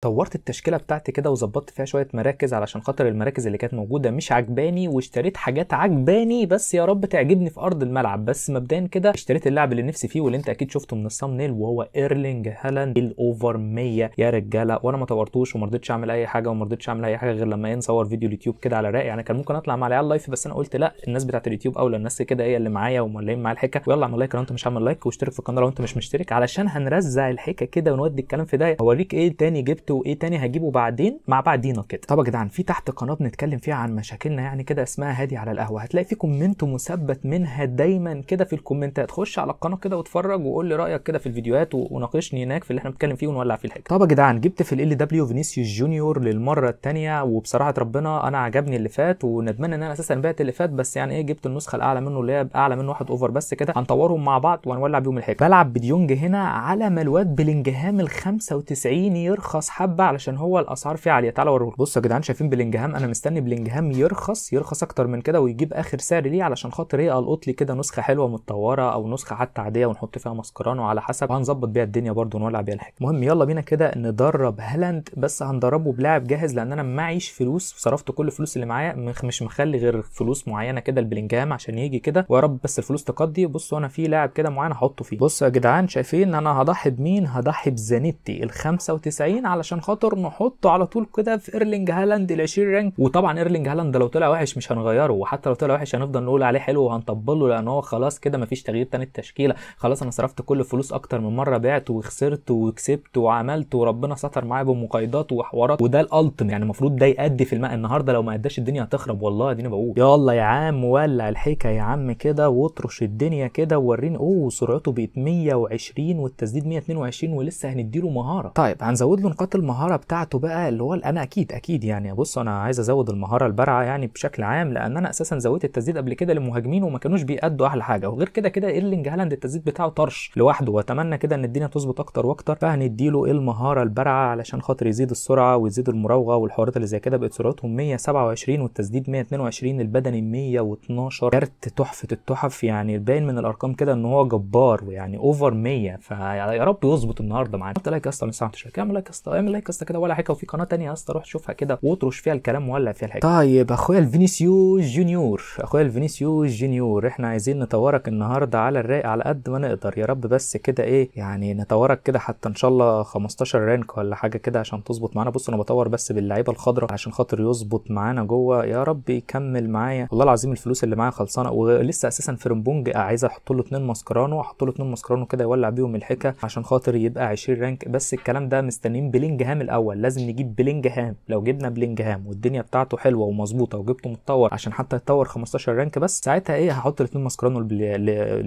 طورت التشكيله بتاعتي كده وظبطت فيها شويه مراكز علشان خاطر المراكز اللي كانت موجوده مش عجباني واشتريت حاجات عجباني بس يا رب تعجبني في ارض الملعب بس مبدئيا كده اشتريت اللاعب اللي نفسي فيه واللي انت اكيد شفته من الصامنيل وهو ايرلينج هالاند الاوفر 100 يا رجاله وانا ما طورتوش وما رضيتش اعمل اي حاجه وما رضيتش اعمل اي حاجه غير لما نصور فيديو اليوتيوب كده على رأي يعني كان ممكن اطلع مع العيال لايف بس انا قلت لا الناس بتاعت اليوتيوب اولى الناس كده هي اللي معايا ومولعين معايا الحكه ويلا اعمل لايك لو انت مش عامل لايك واشترك في القناه لو انت مش مشترك علشان هنرزع الحكه كده ونودي الكلام في ده هوريك ايه تاني جبت بالظبط وايه تاني هجيبه بعدين مع بعدينه كده طب يا جدعان في تحت قناه بنتكلم فيها عن مشاكلنا يعني كده اسمها هادي على القهوه هتلاقي في كومنت مثبت منها دايما كده في الكومنتات خش على القناه كده واتفرج وقول لي رايك كده في الفيديوهات وناقشني هناك في اللي احنا بنتكلم فيه ونولع فيه الحاجه طب يا جدعان جبت في ال دبليو فينيسيوس جونيور للمره الثانيه وبصراحه ربنا انا عجبني اللي فات وندمان ان انا اساسا بعت اللي فات بس يعني ايه جبت النسخه الاعلى منه اللي هي اعلى منه واحد اوفر بس كده هنطورهم مع بعض وهنولع بيهم الحاجه بلعب بديونج هنا على ما الواد بلينجهام ال 95 يرخص حبه علشان هو الاسعار فيه عاليه تعالوا اوريكم بصوا يا جدعان شايفين بلينجهام انا مستني بلينجهام يرخص يرخص اكتر من كده ويجيب اخر سعر ليه علشان خاطر ايه القط لي كده نسخه حلوه متطوره او نسخه حتى عاديه ونحط فيها ماسكرانو على حسب هنظبط بيها الدنيا برده ونولع بيها الحكايه المهم يلا بينا كده ندرب هالاند بس هندربه بلاعب جاهز لان انا معيش فلوس صرفت كل الفلوس اللي معايا مش مخلي غير فلوس معينه كده البلينجهام عشان يجي كده ويا رب بس الفلوس تقضي بصوا انا في لاعب كده معين هحطه فيه بصوا يا جدعان شايفين انا هضحي بمين هضحي بزانيتي ال 95 علشان عشان خاطر نحطه على طول كده في ايرلينج هالاند ال 20 رانك وطبعا ايرلينج هالاند لو طلع وحش مش هنغيره وحتى لو طلع وحش هنفضل نقول عليه حلو وهنطبله لان هو خلاص كده مفيش تغيير تاني التشكيله خلاص انا صرفت كل فلوس اكتر من مره بعت وخسرت وكسبت وعملت وربنا ستر معايا بمقايضات وحوارات وده الالتم يعني المفروض ده يأدي في الماء النهارده لو ما اداش الدنيا هتخرب والله اديني بقول يلا يا عم ولع الحكه يا عم كده واطرش الدنيا كده ووريني اوه سرعته بقت 120 والتسديد 122 ولسه هنديله مهاره طيب هنزود له نقاط المهاره بتاعته بقى اللي هو انا اكيد اكيد يعني بص انا عايز ازود المهاره البارعه يعني بشكل عام لان انا اساسا زودت التسديد قبل كده للمهاجمين وما كانوش بيأدوا احلى حاجه وغير كده كده ايرلينج هالاند التسديد بتاعه طرش لوحده واتمنى كده ان الدنيا تظبط اكتر واكتر فهنديله إيه المهاره البارعه علشان خاطر يزيد السرعه ويزيد المراوغه والحوارات اللي زي كده بقت سرعتهم 127 والتسديد 122 البدني 112 كارت تحفه التحف يعني باين من الارقام كده ان هو جبار يعني اوفر 100 فيا رب يظبط النهارده معانا لايك يا اسطى من الساعه 11 لايك يا اسطى اعمل لايك اصل كده ولا حاجه وفي قناه تانية يا اسطى روح شوفها كده واطرش فيها الكلام ولا فيها الحاجه طيب اخويا الفينيسيوس جونيور اخويا الفينيسيوس جونيور احنا عايزين نطورك النهارده على الرايق على قد ما نقدر يا رب بس كده ايه يعني نطورك كده حتى ان شاء الله 15 رانك ولا حاجه كده عشان تظبط معانا بص انا بطور بس باللعيبه الخضراء عشان خاطر يظبط معانا جوه يا رب يكمل معايا والله العظيم الفلوس اللي معايا خلصانه ولسه اساسا فرمبونج عايز احط له اثنين ماسكرانو احط له اثنين ماسكرانو كده يولع بيهم الحكه عشان خاطر يبقى 20 رانك بس الكلام ده مستنيين بلينج بلينجهام الاول لازم نجيب بلينجهام لو جبنا بلينجهام والدنيا بتاعته حلوه ومظبوطه وجبته متطور عشان حتى يتطور 15 رانك بس ساعتها ايه هحط الاثنين ماسكرانو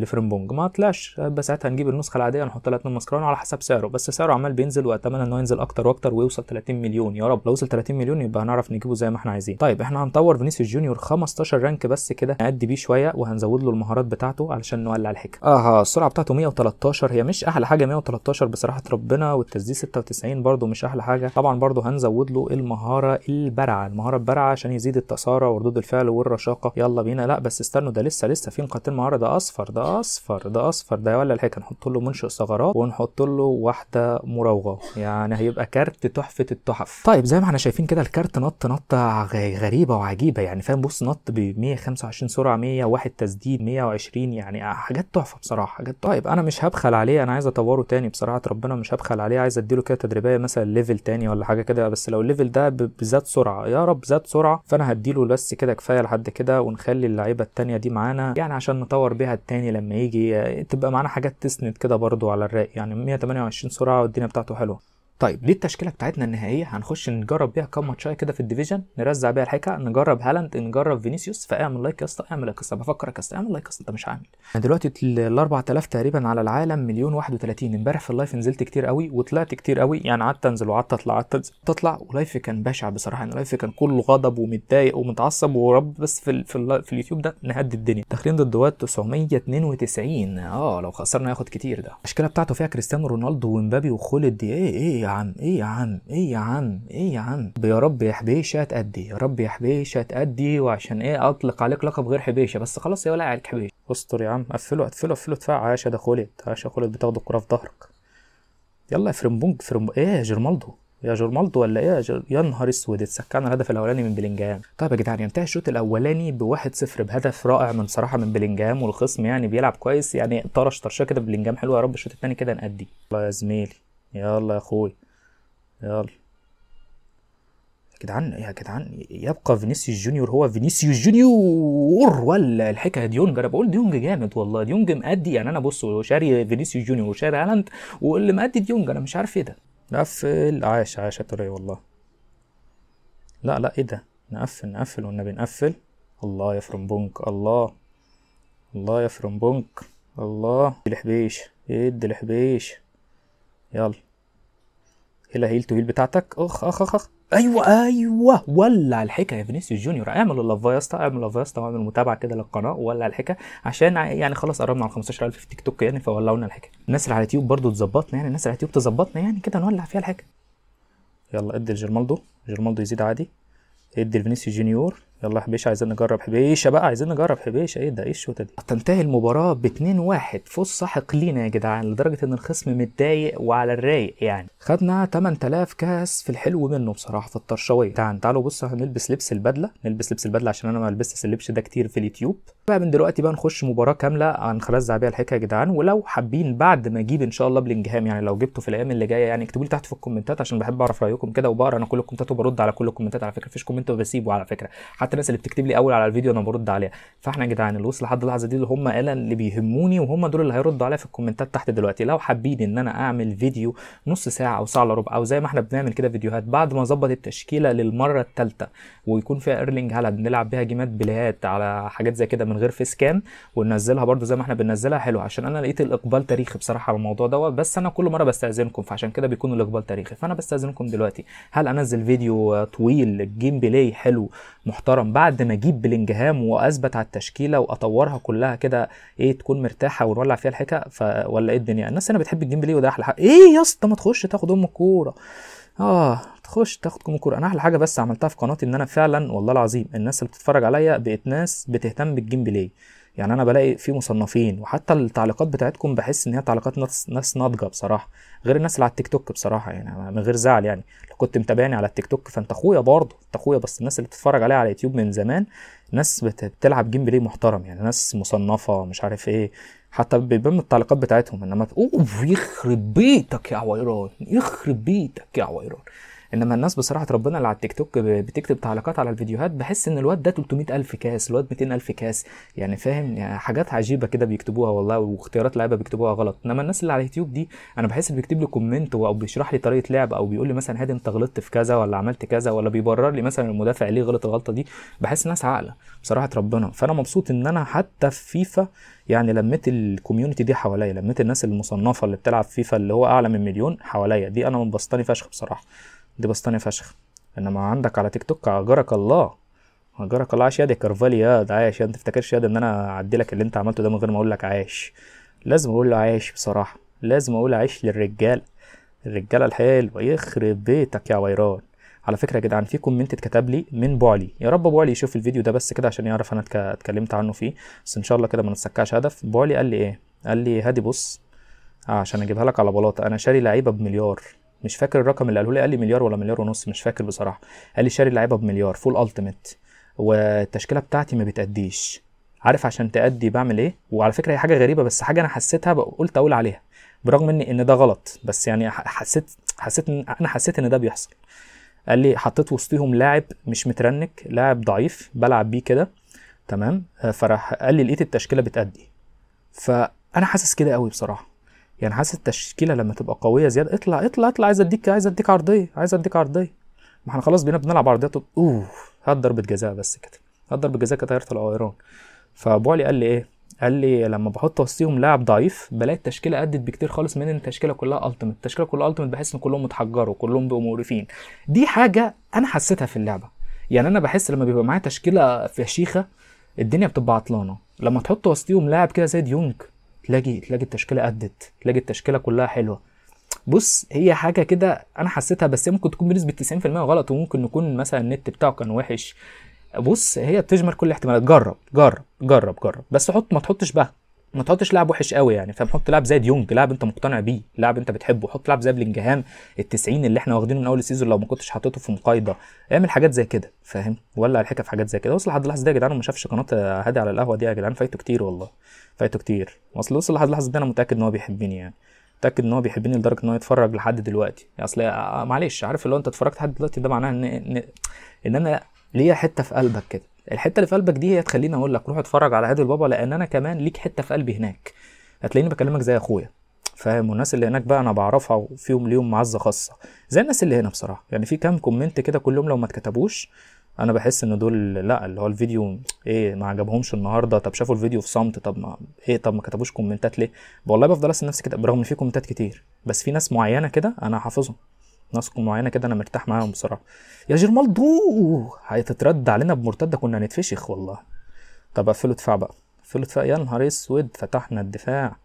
لفرنبونج ما طلعش بس ساعتها هنجيب النسخه العاديه نحط لها اثنين ماسكرانو على حسب سعره بس سعره عمال بينزل واتمنى انه ينزل اكتر واكتر ويوصل 30 مليون يا رب لو وصل 30 مليون يبقى هنعرف نجيبه زي ما احنا عايزين طيب احنا هنطور فينيسيوس جونيور 15 رانك بس كده نأدي بيه شويه وهنزود له المهارات بتاعته علشان نولع الحكه اه السرعه بتاعته 113 هي مش احلى حاجه 113 بصراحه ربنا والتسديد 96 برده مش مش احلى حاجه طبعا برضو هنزود له المهاره البرعه المهاره البرعه عشان يزيد التسارع وردود الفعل والرشاقه يلا بينا لا بس استنوا ده لسه لسه في نقطتين مهاره ده اصفر ده اصفر ده اصفر ده ولا الحكايه نحط له منشئ ثغرات ونحط له واحده مراوغه يعني هيبقى كارت تحفه التحف طيب زي ما احنا شايفين كده الكارت نط نطه غريبه وعجيبه يعني فاهم بص نط ب 125 سرعه 101 تسديد 120 يعني حاجات تحفه بصراحه حاجات تحفة. طيب انا مش هبخل عليه انا عايز اطوره تاني بصراحه ربنا مش هبخل عليه عايز اديله كده تدريبيه مثلا ليفل تاني ولا حاجه كده بس لو الليفل ده بذات سرعه يا رب ذات سرعه فانا هديله بس كده كفايه لحد كده ونخلي اللعيبه التانيه دي معانا يعني عشان نطور بيها التاني لما يجي آه، تبقى معانا حاجات تسند كده برضو على الرأي يعني 128 سرعه والدنيا بتاعته حلوه طيب دي التشكيله بتاعتنا النهائيه هنخش نجرب بيها كام ماتشايه كده في الديفيجن نرزع بيها الحكه نجرب هالاند نجرب فينيسيوس فاعمل لايك يا اسطى اعمل لايك يا اسطى بفكرك يا اسطى اعمل لايك يا اسطى انت مش عامل انا دلوقتي ال 4000 تقريبا على العالم مليون 31 امبارح في اللايف نزلت كتير قوي وطلعت كتير قوي يعني قعدت انزل وقعدت اطلع قعدت تطلع ولايفي كان بشع بصراحه يعني لايفي كان كله غضب ومتضايق ومتعصب ورب بس في الـ في, الـ في اليوتيوب ده نهدي الدنيا داخلين ضد دوات 992 اه لو خسرنا ياخد كتير ده التشكيله بتاعته فيها كريستيانو رونالدو ومبابي وخولد ايه ايه عم ايه يا عم ايه يا عم ايه يا عم يا رب يا حبيشه تأدي يا رب يا حبيشه تأدي وعشان ايه اطلق عليك لقب غير حبيشه بس خلاص يا ولا عليك حبيشه استر يا عم قفله قفله قفله ادفع يا ده عاش يا خولت بتاخد الكره في ظهرك يلا يا فريمبونج فريمبونج ايه يا جيرمالدو يا جورمالدو ولا ايه يا, جر... يا نهار اسود اتسكعنا الهدف الاولاني من بلينجهام طيب يا جدعان ينتهي الشوط الاولاني ب 1-0 بهدف رائع من صراحه من بلينجهام والخصم يعني بيلعب كويس يعني طرش طرشه كده بلينجهام حلوه يا رب الشوط الثاني كده نأدي الله يا زميلي يلا يا اخوي يلا يا جدعان يا جدعان يبقى فينيسيوس جونيور هو فينيسيوس جونيور ولا الحكايه ديونج انا بقول ديونج جامد والله ديونج مأدي يعني انا بص شاري فينيسيوس جونيور وشاري هالاند واللي مأدي ديونج انا مش عارف ايه ده نقفل عاش عاش يا والله لا لا ايه ده نقفل نقفل والنبي نقفل الله يا فرنبونك الله الله يا فرنبونك الله الحبيش ادي الحبيش يلا هيلا هيل تو هيل بتاعتك اخ اخ اخ, ايوه ايوه ولع الحكه يا فينيسيوس جونيور اعمل اللاف يا اسطى اعمل لاف يا اسطى واعمل متابعه كده للقناه ولع الحكه عشان يعني خلاص قربنا على 15000 في تيك توك يعني فولعونا الحكه الناس اللي على اليوتيوب برضو تظبطنا يعني الناس اللي على اليوتيوب تظبطنا يعني كده نولع فيها الحكه يلا ادي لجيرمالدو جيرمالدو يزيد عادي ادي لفينيسيوس جونيور يلا حبيشه عايزين نجرب حبيشه بقى عايزين نجرب حبيشه ايه ده ايه الشوطه دي تنتهي المباراه ب 2 1 فوز ساحق لينا يا جدعان لدرجه ان الخصم متضايق وعلى الرايق يعني خدنا 8000 كاس في الحلو منه بصراحه في الطرشويه تعال تعالوا بصوا هنلبس لبس البدله نلبس لبس البدله عشان انا ما لبستش اللبس ده كتير في اليوتيوب بقى من دلوقتي بقى نخش مباراه كامله هنخلص بيها الحكايه يا جدعان ولو حابين بعد ما اجيب ان شاء الله بلينجهام يعني لو جبته في الايام اللي جايه يعني اكتبوا لي تحت في الكومنتات عشان بحب اعرف رايكم كده وبقرا انا كل الكومنتات وبرد على كل الكومنتات على فكره مفيش كومنت بسيبه على فكره حتى حتى الناس اللي بتكتب لي اول على الفيديو انا برد عليها فاحنا يا جدعان اللي وصل لحد اللحظه دي اللي هم قال اللي بيهموني وهم دول اللي هيردوا عليا في الكومنتات تحت دلوقتي لو حابين ان انا اعمل فيديو نص ساعه او ساعه الا ربع او زي ما احنا بنعمل كده فيديوهات بعد ما اظبط التشكيله للمره الثالثه ويكون فيها ايرلينج هالاند نلعب بيها جيمات بليهات على حاجات زي كده من غير فيس كان وننزلها برده زي ما احنا بننزلها حلو عشان انا لقيت الاقبال تاريخي بصراحه على الموضوع دوت بس انا كل مره بستاذنكم فعشان كده بيكون الاقبال تاريخي فانا بستاذنكم دلوقتي هل انزل فيديو طويل جيم بلاي حلو محترم محترم بعد ما اجيب بلينجهام واثبت على التشكيله واطورها كلها كده ايه تكون مرتاحه ونولع فيها الحكه ف... ولا ايه الدنيا الناس هنا بتحب الجيم بلاي وده احلى حاجه ايه يا اسطى ما تخش تاخد ام الكوره اه تخش تاخد كوم الكوره انا احلى حاجه بس عملتها في قناتي ان انا فعلا والله العظيم الناس اللي بتتفرج عليا بقت ناس بتهتم بالجيم بلاي يعني انا بلاقي في مصنفين وحتى التعليقات بتاعتكم بحس ان هي تعليقات ناس ناضجه بصراحه غير الناس اللي على التيك توك بصراحه يعني من غير زعل يعني لو كنت متابعني على التيك توك فانت اخويا برضه انت اخويا بس الناس اللي بتتفرج عليها على يوتيوب من زمان ناس بتلعب جيم بلاي محترم يعني ناس مصنفه مش عارف ايه حتى بيبان من التعليقات بتاعتهم انما اوف يخرب بيتك يا عويران يخرب بيتك يا عويران انما الناس بصراحه ربنا اللي على التيك توك بتكتب تعليقات على الفيديوهات بحس ان الواد ده 300000 كاس الواد 200000 كاس يعني فاهم يعني حاجات عجيبه كده بيكتبوها والله واختيارات لعيبه بيكتبوها غلط انما الناس اللي على اليوتيوب دي انا بحس بيكتب لي كومنت او بيشرح لي طريقه لعب او بيقول لي مثلا هادي انت غلطت في كذا ولا عملت كذا ولا بيبرر لي مثلا المدافع ليه غلط الغلطه دي بحس ناس عاقله بصراحه ربنا فانا مبسوط ان انا حتى في فيفا يعني لميت الكوميونتي دي حواليا لميت الناس المصنفه اللي بتلعب فيفا اللي هو اعلى من مليون حواليا دي انا منبسطاني فشخ بصراحه دي بسطانية فشخ انما عندك على تيك توك اجرك الله اجرك الله عاش يا دي كرفالي يا ده عايش انت تفتكرش يا ان انا اعدي لك اللي انت عملته ده من غير ما اقول لك عايش لازم اقول له عايش بصراحه لازم اقول عايش للرجال الرجاله الحلوه يخرب بيتك يا ويران على فكره يا جدعان في كومنت اتكتب لي من بعلي يا رب بعلي يشوف الفيديو ده بس كده عشان يعرف انا اتكلمت عنه فيه بس ان شاء الله كده ما نتسكعش هدف بوعلي قال لي ايه قال لي هادي بص عشان اجيبها لك على بلاطه انا شاري لعيبه بمليار مش فاكر الرقم اللي قاله لي قال لي مليار ولا مليار ونص مش فاكر بصراحه قال لي شاري اللعيبه بمليار فول التيميت والتشكيله بتاعتي ما بتاديش عارف عشان تأدي بعمل ايه وعلى فكره هي حاجه غريبه بس حاجه انا حسيتها قلت اقول عليها برغم ان ان ده غلط بس يعني حسيت حسيت إن انا حسيت ان ده بيحصل قال لي حطيت وسطهم لاعب مش مترنك لاعب ضعيف بلعب بيه كده تمام آه، فراح قال لي لقيت التشكيله بتأدي فانا حاسس كده قوي بصراحه يعني حاسس التشكيله لما تبقى قويه زياده اطلع اطلع اطلع عايز اديك عايز اديك عرضيه عايز اديك عرضيه ما احنا خلاص بينا بنلعب عرضيات اوه هات ضربه جزاء بس كده هات ضربه جزاء كانت طياره الايران فبولي قال لي ايه قال لي لما بحط وسطيهم لاعب ضعيف بلاقي التشكيله ادت بكتير خالص من التشكيله كلها التيمت التشكيله كلها التيمت بحس ان كلهم متحجروا كلهم بقوا مقرفين دي حاجه انا حسيتها في اللعبه يعني انا بحس لما بيبقى معايا تشكيله فشيخه الدنيا بتبقى عطلانه لما تحط وسطيهم لاعب كده زي ديونج تلاقي تلاقي التشكيله قدت تلاقي التشكيله كلها حلوه بص هي حاجه كده انا حسيتها بس هي ممكن تكون بنسبه 90% غلط وممكن نكون مثلا النت بتاعه كان وحش بص هي بتجمر كل الاحتمالات جرب جرب جرب جرب بس حط ما تحطش بقى ما تحطش لاعب وحش قوي يعني فاهم حط لاعب زي ديونج لاعب انت مقتنع بيه لاعب انت بتحبه حط لاعب زي بلينجهام ال90 اللي احنا واخدينه من اول السيزون لو ما كنتش حاططه في مقايضه اعمل حاجات زي كده فاهم ولع الحكه في حاجات زي كده وصل لحد اللحظه دي يا جدعان وما شافش قناه هادي على القهوه دي يا جدعان فايته كتير والله فايته كتير اصل وصل لحد اللحظه دي انا متاكد ان هو بيحبني يعني متاكد ان هو بيحبني لدرجه ان هو يتفرج لحد دلوقتي اصل آه، معلش عارف اللي هو انت اتفرجت لحد دلوقتي ده معناه ان ان, إن انا ليا حته في قلبك كده الحته اللي في قلبك دي هي تخليني اقول لك روح اتفرج على هادي البابا لان انا كمان ليك حته في قلبي هناك هتلاقيني بكلمك زي اخويا فاهم والناس اللي هناك بقى انا بعرفها وفيهم ليهم معزه خاصه زي الناس اللي هنا بصراحه يعني في كام كومنت كده كلهم لو ما اتكتبوش انا بحس ان دول لا اللي هو الفيديو ايه ما عجبهمش النهارده طب شافوا الفيديو في صمت طب ما ايه طب ما كتبوش كومنتات ليه والله بفضل اسال نفسي كده برغم ان في كومنتات كتير بس في ناس معينه كده انا حافظهم ناس معينه كده انا مرتاح معاهم بصراحه يا دو هيتترد علينا بمرتده كنا هنتفشخ والله طب قفلوا دفاع بقى قفلوا دفاع يا نهار اسود فتحنا الدفاع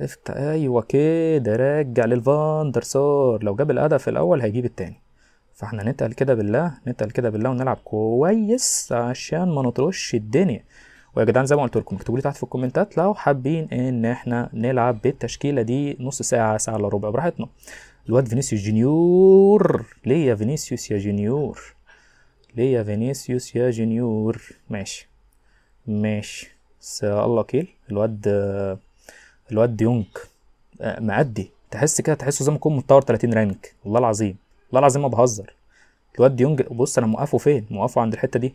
افت... ايوه كده رجع للفاندر سار لو جاب الهدف الاول هيجيب التاني فاحنا نتقل كده بالله نتقل كده بالله ونلعب كويس عشان ما نطرش الدنيا ويا جدعان زي ما قلت لكم اكتبوا لي تحت في الكومنتات لو حابين ان احنا نلعب بالتشكيله دي نص ساعه ساعه الا ربع براحتنا الواد فينيسيوس جونيور ليه يا فينيسيوس يا جونيور ليه يا فينيسيوس يا جونيور ماشي ماشي بس الله كيل الواد الواد يونج آه، معدي تحس كده تحسه زي ما يكون متطور 30 رانك والله العظيم والله العظيم ما بهزر الواد يونج بص انا موقفه فين موقفه عند الحته دي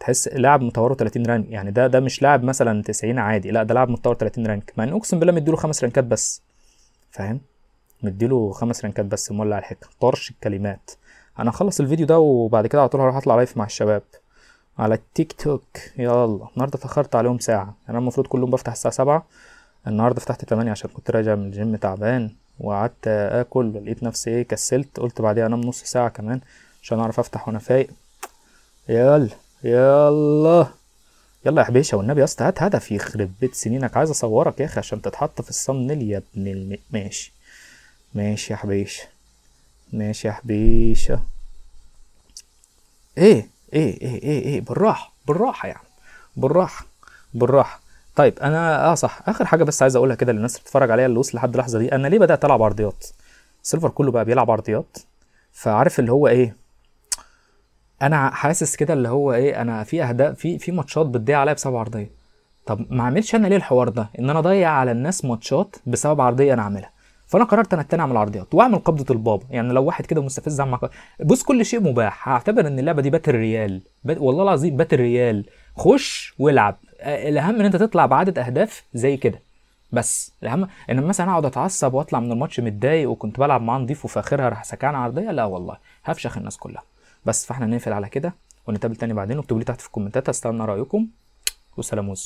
تحس لاعب متطور 30 رانك يعني ده ده مش لاعب مثلا 90 عادي لا ده لاعب متطور 30 رانك مع ان اقسم بالله مديله خمس رانكات بس فاهم مديله خمس رنكات بس مولع الحته الحكه طرش الكلمات انا هخلص الفيديو ده وبعد كده على طول هروح اطلع لايف مع الشباب على التيك توك يلا النهارده اتاخرت عليهم ساعه يعني انا المفروض كلهم بفتح الساعه سبعة النهارده فتحت تمانية عشان كنت راجع من الجيم تعبان وقعدت اكل لقيت نفسي ايه كسلت قلت بعديها انام نص ساعه كمان عشان اعرف افتح وانا فايق يلا يلا يلا يا حبيشه والنبي يا اسطى هات هدف يخرب بيت سنينك عايز اصورك يا اخي عشان تتحط في الصمنيل يا ابن ماشي ماشي يا حبيش ماشي يا حبيش ايه ايه ايه ايه ايه بالراحة بالراحة يعني بالراحة بالراحة طيب انا اه صح اخر حاجة بس عايز اقولها كده للناس اللي بتتفرج عليا اللي وصل لحد اللحظة دي انا ليه بدأت العب عرضيات سيلفر كله بقى بيلعب عرضيات فعارف اللي هو ايه انا حاسس كده اللي هو ايه انا في اهداف في في ماتشات بتضيع عليا بسبب عرضيه طب ما اعملش انا ليه الحوار ده ان انا اضيع على الناس ماتشات بسبب عرضيه انا عاملها فانا قررت ان التاني اعمل واعمل قبضه البابا يعني لو واحد كده مستفز اعمل بص كل شيء مباح هعتبر ان اللعبه دي باتل ريال بات والله العظيم باتل ريال خش والعب الاهم ان انت تطلع بعدد اهداف زي كده بس الاهم ان مثلا اقعد اتعصب واطلع من الماتش متضايق وكنت بلعب معاه نضيف وفي اخرها راح سكان عرضيه لا والله هفشخ الناس كلها بس فاحنا نقفل على كده ونتقابل تاني بعدين واكتبوا لي تحت في الكومنتات استنى رايكم وسلاموز